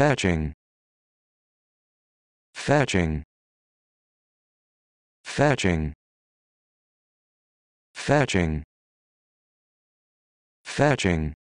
fetching fetching fetching fetching fetching